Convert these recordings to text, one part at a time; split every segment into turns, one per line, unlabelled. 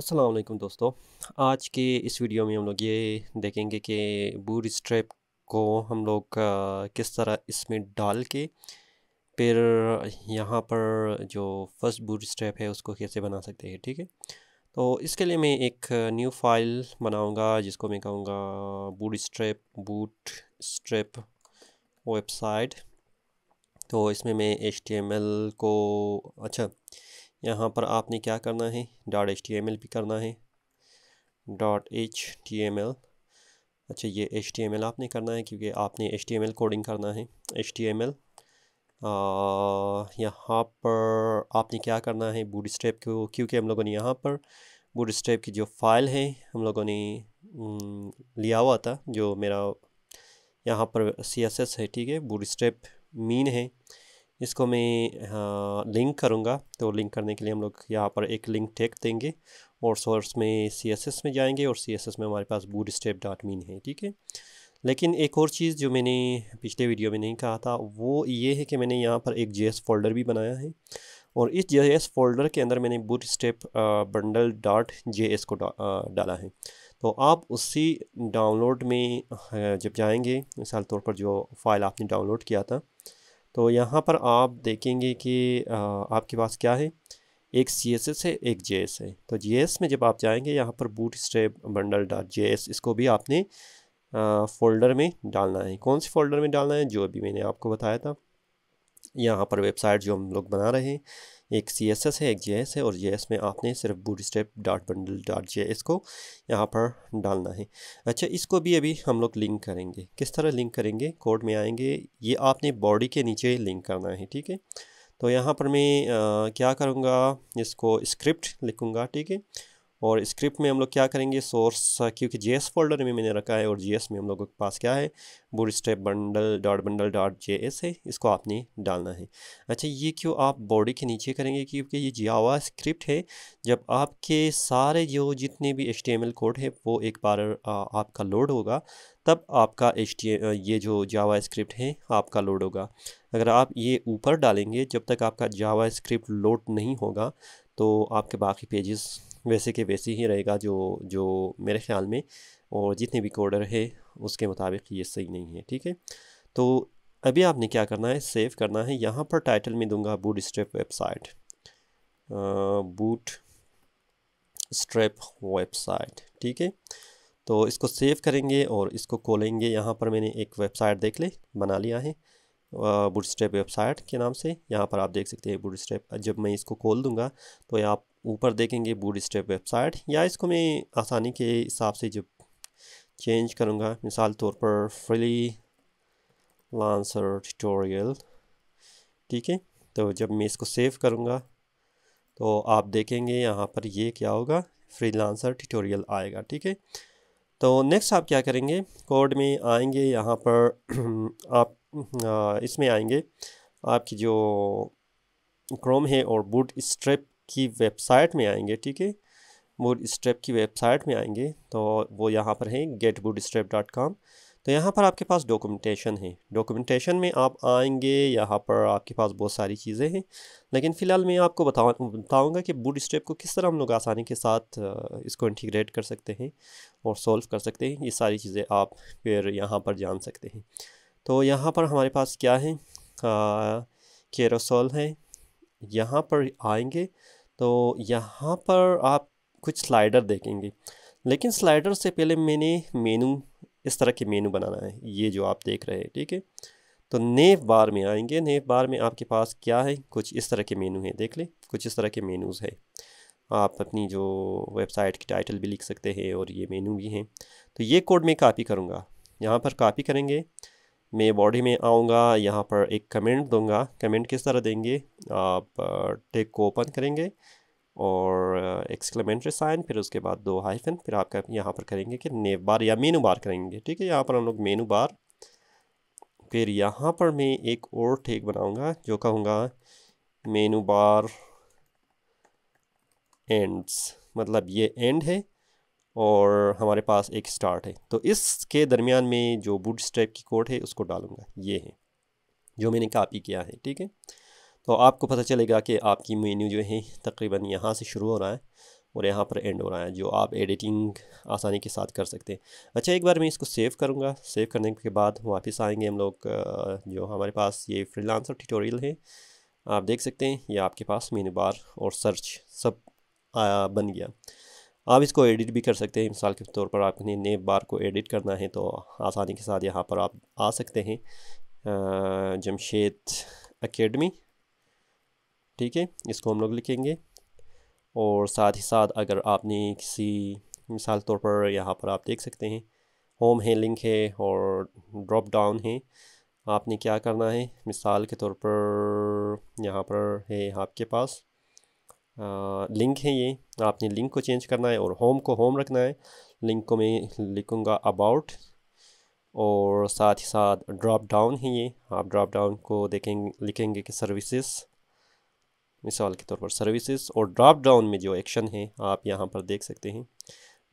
असलम दोस्तों आज के इस वीडियो में हम लोग ये देखेंगे कि बूट स्ट्रैप को हम लोग किस तरह इसमें डाल के फिर यहाँ पर जो फर्स्ट बूट स्ट्रैप है उसको कैसे बना सकते हैं ठीक है तो इसके लिए मैं एक न्यू फाइल बनाऊँगा जिसको मैं कहूँगा Bootstrap Bootstrap website तो इसमें मैं एच को अच्छा यहाँ पर आपने क्या करना है dot H T M L भी करना है dot H T M L अच्छा ये एच टी एम एल आपने करना है क्योंकि आपने H T M L coding करना है एच टी एम एल यहाँ पर आपने क्या करना है बूट स्टेप को क्योंकि हम लोगों ने यहाँ पर बूट स्टेप की जो फाइल है हम लोगों ने लिया हुआ था जो मेरा यहाँ पर सी एस एस है ठीक है बूट स्टेप मीन है इसको मैं लिंक हाँ, करूँगा तो लिंक करने के लिए हम लोग यहाँ पर एक लिंक टेक देंगे और सोर्स में सी एस एस में जाएंगे और सी एस एस में हमारे पास बूट स्टेप डॉट मीन है ठीक है लेकिन एक और चीज़ जो मैंने पिछले वीडियो में नहीं कहा था वो ये है कि मैंने यहाँ पर एक जे फोल्डर भी बनाया है और इस जे फोल्डर के अंदर मैंने Bootstrap bundle dot J को डाला है तो आप उसी डाउनलोड में हाँ, जब जाएंगे मिसाल तौर पर जो फाइल आपने डाउनलोड किया था तो यहाँ पर आप देखेंगे कि आ, आपके पास क्या है एक सी एस एस है एक जे एस है तो जे एस में जब आप जाएंगे यहाँ पर Bootstrap bundle dot J S इसको भी आपने आ, फोल्डर में डालना है कौन से फोल्डर में डालना है जो अभी मैंने आपको बताया था यहाँ पर वेबसाइट जो हम लोग बना रहे हैं एक सी एस एस है एक जे एस है और जे एस में आपने सिर्फ Bootstrap dot bundle dot J S को यहाँ पर डालना है अच्छा इसको भी अभी हम लोग लिंक करेंगे किस तरह लिंक करेंगे कोड में आएंगे ये आपने बॉडी के नीचे लिंक करना है ठीक है तो यहाँ पर मैं आ, क्या करूँगा इसको स्क्रिप्ट लिखूँगा ठीक है और स्क्रिप्ट में हम लोग क्या करेंगे सोर्स क्योंकि जे फोल्डर में मैंने रखा है और जे में हम लोगों के पास क्या है Bootstrap bundle dot bundle dot J है इसको आपने डालना है अच्छा ये क्यों आप बॉडी के नीचे करेंगे क्योंकि ये जावा स्क्रिप्ट है जब आपके सारे जो जितने भी एच कोड है वो एक बार आपका लोड होगा तब आपका एच ये जो जावा स्क्रिप्ट है आपका लोड होगा अगर आप ये ऊपर डालेंगे जब तक आपका जावा स्क्रिप्ट लोड नहीं होगा तो आपके बाकी पेजेस वैसे के वैसे ही रहेगा जो जो मेरे ख्याल में और जितने भी कोडर है उसके मुताबिक ये सही नहीं है ठीक है तो अभी आपने क्या करना है सेव करना है यहाँ पर टाइटल में दूंगा Bootstrap website Bootstrap website ठीक है तो इसको सेव करेंगे और इसको खोलेंगे यहाँ पर मैंने एक वेबसाइट देख ले बना लिया है बूट स्ट्रेप वेबसाइट के नाम से यहाँ पर आप देख सकते हैं बूट स्ट्रेप जब मैं इसको खोल दूंगा तो आप ऊपर देखेंगे बूट स्टेप वेबसाइट या इसको मैं आसानी के हिसाब से जब चेंज करूँगा मिसाल तौर पर फ्री लांसर ट्यूटोरियल ठीक है तो जब मैं इसको सेव करूँगा तो आप देखेंगे यहाँ पर ये क्या होगा फ्री लांसर ट्यूटोरियल आएगा ठीक है तो नेक्स्ट आप क्या करेंगे कोड में आएंगे यहाँ पर आप इसमें आएंगे आपकी जो क्रोम है और बूट स्ट्रेप की वेबसाइट में आएंगे ठीक है बूट स्ट्रैप की वेबसाइट में आएंगे तो वो यहाँ पर हैं get Bootstrap dot com तो यहाँ पर आपके पास डॉक्यूमेंटेशन है डॉक्यूमेंटेशन में आप आएंगे यहाँ पर आपके पास बहुत सारी चीज़ें हैं लेकिन फ़िलहाल मैं आपको बता बताऊँगा कि बूट स्टेप को किस तरह हम लोग आसानी के साथ इसको इंटीग्रेट कर सकते हैं और सॉल्व कर सकते हैं ये सारी चीज़ें आप फिर यहाँ पर जान सकते हैं तो यहाँ पर हमारे पास क्या है केरोसोल है यहाँ पर आएंगे तो यहाँ पर आप कुछ स्लाइडर देखेंगे लेकिन स्लाइडर से पहले मैंने मेनू इस तरह के मेनू बनाना है ये जो आप देख रहे हैं ठीक है तो नेव बार में आएंगे नेव बार में आपके पास क्या है कुछ इस तरह के मेनू है देख लें कुछ इस तरह के मेनूज़ है आप अपनी जो वेबसाइट की टाइटल भी लिख सकते हैं और ये मेनू भी हैं तो ये कोड मैं कापी करूँगा यहाँ पर कापी करेंगे मैं बॉडी में आऊँगा यहाँ पर एक कमेंट दूँगा कमेंट किस तरह देंगे आप टेक को ओपन करेंगे और एक्सक्लेमेंट्री साइन फिर उसके बाद दो हाइफन फिर आप यहाँ पर करेंगे कि नेव बार या मेनू बार करेंगे ठीक है यहाँ पर हम लोग मेनू बार फिर यहाँ पर मैं एक और टेक बनाऊँगा जो कहूँगा मेनू बार एंड्स मतलब ये एंड है और हमारे पास एक स्टार्ट है तो इसके दरमियान में जो बूट स्ट्रैप की कोड है उसको डालूंगा ये है जो मैंने कापी किया है ठीक है तो आपको पता चलेगा कि आपकी मेन्यू जो है तकरीबन यहाँ से शुरू हो रहा है और यहाँ पर एंड हो रहा है जो आप एडिटिंग आसानी के साथ कर सकते हैं अच्छा एक बार मैं इसको सेव करूँगा सेव करने के बाद वापस आएंगे हम लोग जो हमारे पास ये फ्रीलांसर ट्यूटोरियल है आप देख सकते हैं ये आपके पास मेनू बार और सर्च सब आया बन गया आप इसको एडिट भी कर सकते हैं मिसाल के तौर पर आपने नए बार को एडिट करना है तो आसानी के साथ यहाँ पर आप आ सकते हैं जमशेद अकेडमी ठीक है इसको हम लोग लिखेंगे और साथ ही साथ अगर आपने किसी मिसाल तौर पर यहाँ पर आप देख सकते हैं होम है लिंक है और ड्रॉप डाउन है आपने क्या करना है मिसाल के तौर पर यहाँ पर है आपके पास लिंक है ये आपने लिंक को चेंज करना है और होम को होम रखना है लिंक को मैं लिखूँगा अबाउट और साथ ही साथ ड्रॉप डाउन है ये आप ड्रॉप डाउन को देखेंगे लिखेंगे कि सर्विसेज मिसाल के तौर पर सर्विसेज और ड्रॉप डाउन में जो एक्शन है आप यहाँ पर देख सकते हैं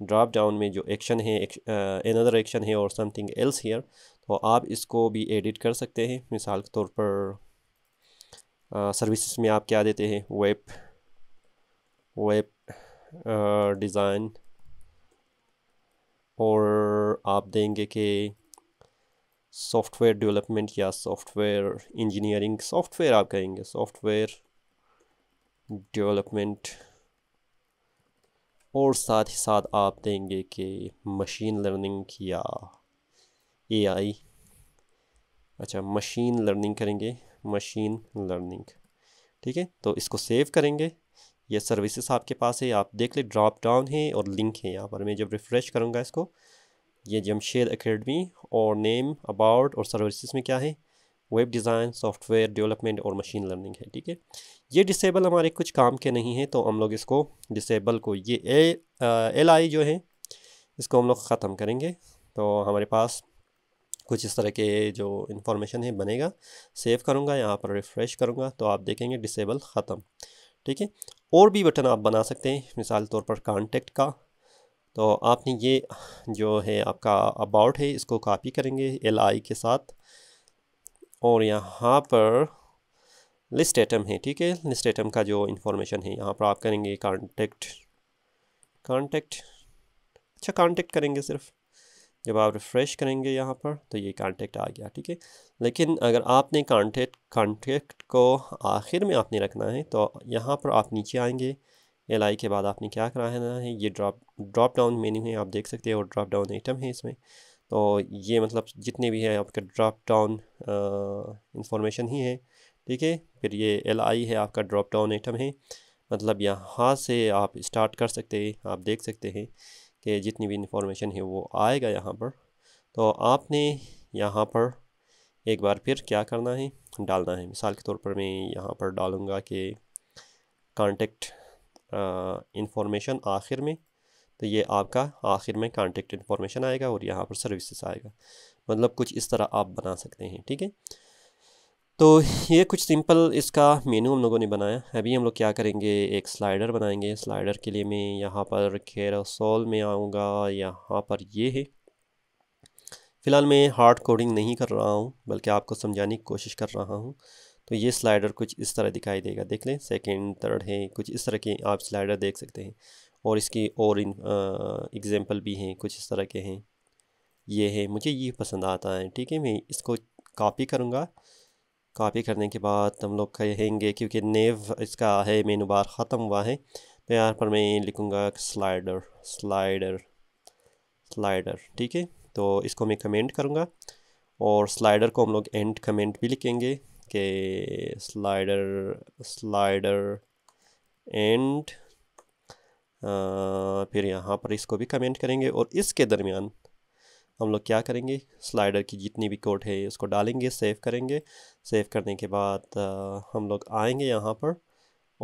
ड्रॉप डाउन में जो एक्शन है अनदर एक्शन है और समथिंग एल्स हेयर तो आप इसको भी एडिट कर सकते हैं मिसाल के तौर पर सर्विसेज में आप क्या देते हैं वेब वेब डिज़ाइन uh, और आप देंगे कि सॉफ्टवेयर डेवलपमेंट या सॉफ्टवेयर इंजीनियरिंग सॉफ्टवेयर आप कहेंगे सॉफ्टवेयर डेवलपमेंट और साथ ही साथ आप देंगे कि मशीन लर्निंग या एआई अच्छा मशीन लर्निंग करेंगे मशीन लर्निंग ठीक है तो इसको सेव करेंगे ये सर्विसेज आपके पास है आप देख ले ड्रॉप डाउन है और लिंक है यहाँ पर मैं जब रिफ़्रेश करूँगा इसको ये जमशेद अकेडमी और नेम अबाउट और सर्विसेज में क्या है वेब डिज़ाइन सॉफ्टवेयर डेवलपमेंट और मशीन लर्निंग है ठीक है ये डिसेबल हमारे कुछ काम के नहीं हैं तो हम लोग इसको डिसेबल को ये ए, एल आई जो है इसको हम लोग ख़त्म करेंगे तो हमारे पास कुछ इस तरह के जो इंफॉर्मेशन है बनेगा सेव करूँगा यहाँ पर रिफ़्रेश करूँगा तो आप देखेंगे डिसेबल ख़त्म ठीक है और भी बटन आप बना सकते हैं मिसाल तौर पर कॉन्टेक्ट का तो आपने ये जो है आपका अबाउट है इसको कॉपी करेंगे एल आई के साथ और यहाँ पर लिस्ट आइटम है ठीक है लिस्ट आइटम का जो इन्फॉर्मेशन है यहाँ पर आप करेंगे कॉन्टेक्ट कॉन्टेक्ट अच्छा कॉन्टेक्ट करेंगे सिर्फ जब आप रिफ़्रेश करेंगे यहाँ पर तो ये कॉन्टेक्ट आ गया ठीक है लेकिन अगर आपने कॉन्टेक्ट कॉन्टेक्ट को आखिर में आपने रखना है तो यहाँ पर आप नीचे आएंगे एल आई के बाद आपने क्या कराना है ये ड्रॉप ड्रॉप डाउन मेन्यू है आप देख सकते हैं और ड्रॉप डाउन आइटम है इसमें तो ये मतलब जितने भी है आपका ड्रॉप डाउन इंफॉर्मेशन ही है ठीक है फिर ये एल आई है आपका ड्रॉप डाउन आइटम है मतलब यहाँ से आप स्टार्ट कर सकते हैं आप देख सकते हैं कि जितनी भी इंफॉर्मेशन है वो आएगा यहाँ पर तो आपने यहाँ पर एक बार फिर क्या करना है डालना है मिसाल के तौर पर मैं यहाँ पर डालूँगा कि कांटेक्ट इंफॉर्मेशन आखिर में तो ये आपका आखिर में कांटेक्ट इन्फॉर्मेशन आएगा और यहाँ पर सर्विसेज आएगा मतलब कुछ इस तरह आप बना सकते हैं ठीक है तो ये कुछ सिंपल इसका मेनू हम लोगों ने बनाया अभी हम लोग क्या करेंगे एक स्लाइडर बनाएंगे स्लाइडर के लिए मैं यहाँ पर खेरासोल में आऊँगा यहाँ पर ये है फ़िलहाल मैं हार्ड कोडिंग नहीं कर रहा हूँ बल्कि आपको समझाने की कोशिश कर रहा हूँ तो ये स्लाइडर कुछ इस तरह दिखाई देगा देख लें सेकेंड थर्ड है कुछ इस तरह के आप स्लाइडर देख सकते हैं और इसकी और एग्ज़ैम्पल भी हैं कुछ इस तरह के हैं ये है मुझे ये पसंद आता है ठीक है मैं इसको कॉपी करूँगा कॉपी करने के बाद हम लोग कहेंगे क्योंकि नेव इसका है मेनू बार ख़त्म हुआ है तो यहाँ पर मैं लिखूँगा स्लाइडर स्लाइडर स्लाइडर ठीक है तो इसको मैं कमेंट करूँगा और स्लाइडर को हम लोग एंड कमेंट भी लिखेंगे कि स्लाइडर स्लाइडर एंड फिर यहाँ पर इसको भी कमेंट करेंगे और इसके दरमियान हम लोग क्या करेंगे स्लाइडर की जितनी भी कोड है उसको डालेंगे सेव करेंगे सेव करने के बाद हम लोग आएंगे यहाँ पर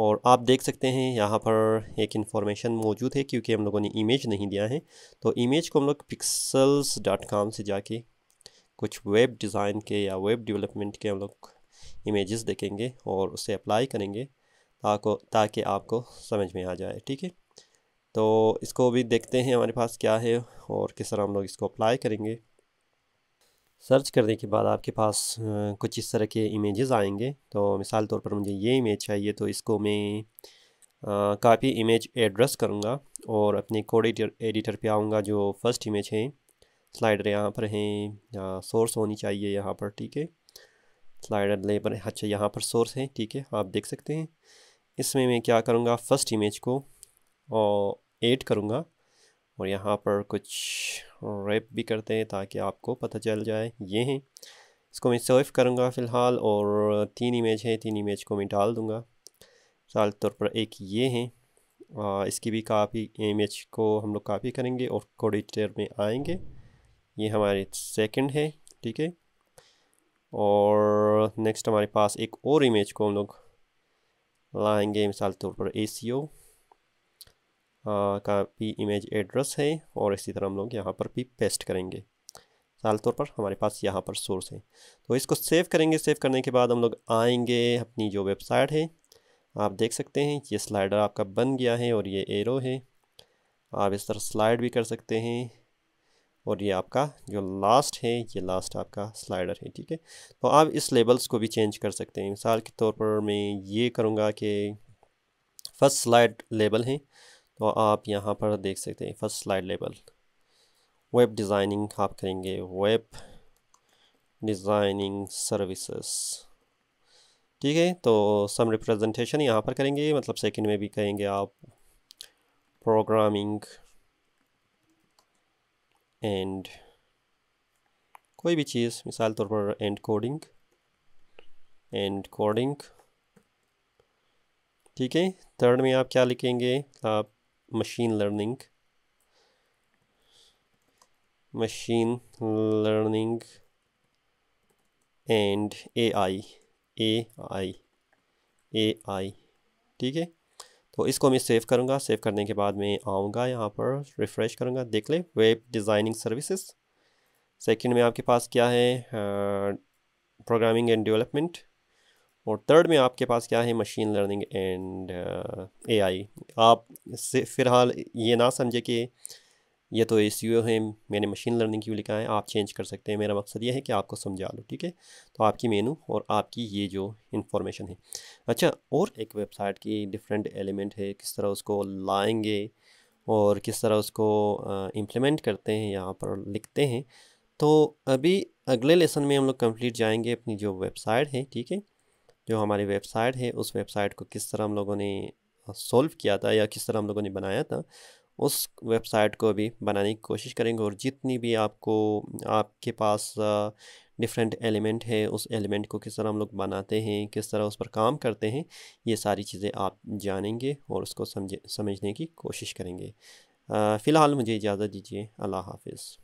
और आप देख सकते हैं यहाँ पर एक इन्फॉर्मेशन मौजूद है क्योंकि हम लोगों ने इमेज नहीं दिया है तो इमेज को हम लोग पिक्सल्स डॉट कॉम से जाके कुछ वेब डिज़ाइन के या वेब डेवलपमेंट के हम लोग इमेजेस देखेंगे और उसे अप्लाई करेंगे ताको ताकि आपको समझ में आ जाए ठीक है तो इसको भी देखते हैं हमारे पास क्या है और किस तरह हम लोग इसको अप्लाई करेंगे सर्च करने के बाद आपके पास कुछ इस तरह के इमेजेस आएंगे तो मिसाल तौर पर मुझे ये इमेज चाहिए तो इसको मैं काफ़ी इमेज एड्रेस करूँगा और अपने कोड एडिटर पे आऊँगा जो फर्स्ट इमेज है स्लाइडर यहाँ पर हैं या सोर्स होनी चाहिए यहाँ पर ठीक है स्लाइडर ले पर अच्छा यहाँ पर सोर्स है ठीक है आप देख सकते हैं इसमें मैं क्या करूँगा फ़र्स्ट इमेज को और एट करूँगा और यहाँ पर कुछ रेप भी करते हैं ताकि आपको पता चल जाए ये हैं इसको मैं सर्व करूँगा फ़िलहाल और तीन इमेज हैं तीन इमेज को मैं डाल दूँगा मिसाल तौर पर एक ये हैं इसकी भी कापी इमेज को हम लोग कापी करेंगे और कोडिटर में आएंगे ये हमारे सेकंड है ठीक है और नेक्स्ट हमारे पास एक और इमेज को हम लोग लाएंगे मिसाल तौर पर ए सी ओ का भी इमेज एड्रेस है और इसी तरह हम लोग यहाँ पर भी पेस्ट करेंगे साल तौर पर हमारे पास यहाँ पर सोर्स है तो इसको सेव करेंगे सेव करने के बाद हम लोग आएंगे अपनी जो वेबसाइट है आप देख सकते हैं ये स्लाइडर आपका बन गया है और ये एरो है आप इस तरह स्लाइड भी कर सकते हैं और ये आपका जो लास्ट है ये लास्ट आपका स्लाइडर है ठीक है तो आप इस लेबल्स को भी चेंज कर सकते हैं मिसाल के तौर पर मैं ये करूँगा कि फर्स्ट स्लाइड लेबल है और आप यहाँ पर देख सकते हैं first slide level web designing आप करेंगे वेब डिज़ाइनिंग सर्विसेज ठीक है तो सम रिप्रेजेंटेशन यहाँ पर करेंगे मतलब सेकंड में भी कहेंगे आप प्रोग्रामिंग एंड कोई भी चीज़ मिसाल तौर पर एंड कोडिंग एंड कोडिंग ठीक है थर्ड में आप क्या लिखेंगे आप machine learning machine learning and A I A I A I ठीक है तो इसको मैं सेव करूँगा सेव करने के बाद मैं आऊँगा यहाँ पर रिफ़्रेश करूँगा देख ले वेब डिज़ाइनिंग सर्विसेज सेकंड में आपके पास क्या है प्रोग्रामिंग एंड डेवलपमेंट और थर्ड में आपके पास क्या है machine learning and A I आप से फ़िलहाल ये ना समझे कि ये तो ए सी है मैंने मशीन लर्निंग क्यों लिखा है आप चेंज कर सकते हैं मेरा मकसद ये है कि आपको समझा लो ठीक है तो आपकी मेनू और आपकी ये जो इन्फॉर्मेशन है अच्छा और एक वेबसाइट की डिफरेंट एलिमेंट है किस तरह उसको लाएंगे और किस तरह उसको इम्प्लीमेंट uh, करते हैं यहाँ पर लिखते हैं तो अभी अगले लेसन में हम लोग कम्प्लीट जाएंगे अपनी जो वेबसाइट है ठीक है जो हमारी वेबसाइट है उस वेबसाइट को किस तरह हम लोगों ने सोल्व किया था या किस तरह हम लोगों ने बनाया था उस वेबसाइट को भी बनाने की कोशिश करेंगे और जितनी भी आपको आपके पास डिफरेंट एलिमेंट है उस एलिमेंट को किस तरह हम लोग बनाते हैं किस तरह उस पर काम करते हैं ये सारी चीज़ें आप जानेंगे और उसको समझे समझने की कोशिश करेंगे फ़िलहाल मुझे इजाज़त दीजिए अल्लाह हाफिज़